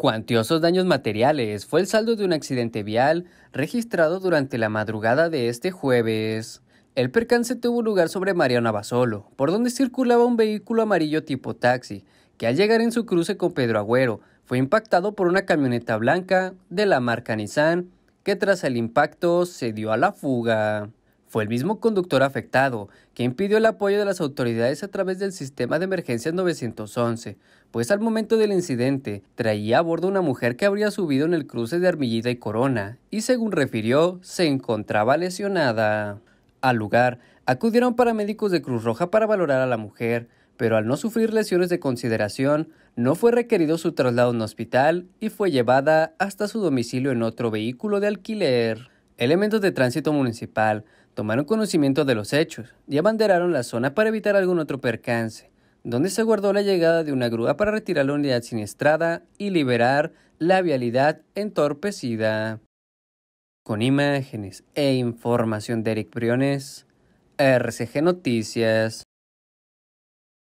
Cuantiosos daños materiales fue el saldo de un accidente vial registrado durante la madrugada de este jueves. El percance tuvo lugar sobre Mariano Basolo, por donde circulaba un vehículo amarillo tipo taxi, que al llegar en su cruce con Pedro Agüero fue impactado por una camioneta blanca de la marca Nissan, que tras el impacto se dio a la fuga. Fue el mismo conductor afectado que impidió el apoyo de las autoridades a través del sistema de emergencias 911, pues al momento del incidente traía a bordo una mujer que habría subido en el cruce de Armillita y Corona y según refirió se encontraba lesionada. Al lugar acudieron paramédicos de Cruz Roja para valorar a la mujer, pero al no sufrir lesiones de consideración, no fue requerido su traslado en hospital y fue llevada hasta su domicilio en otro vehículo de alquiler. Elementos de tránsito municipal tomaron conocimiento de los hechos y abanderaron la zona para evitar algún otro percance, donde se guardó la llegada de una grúa para retirar la unidad siniestrada y liberar la vialidad entorpecida. Con imágenes e información de Eric Briones, RCG Noticias.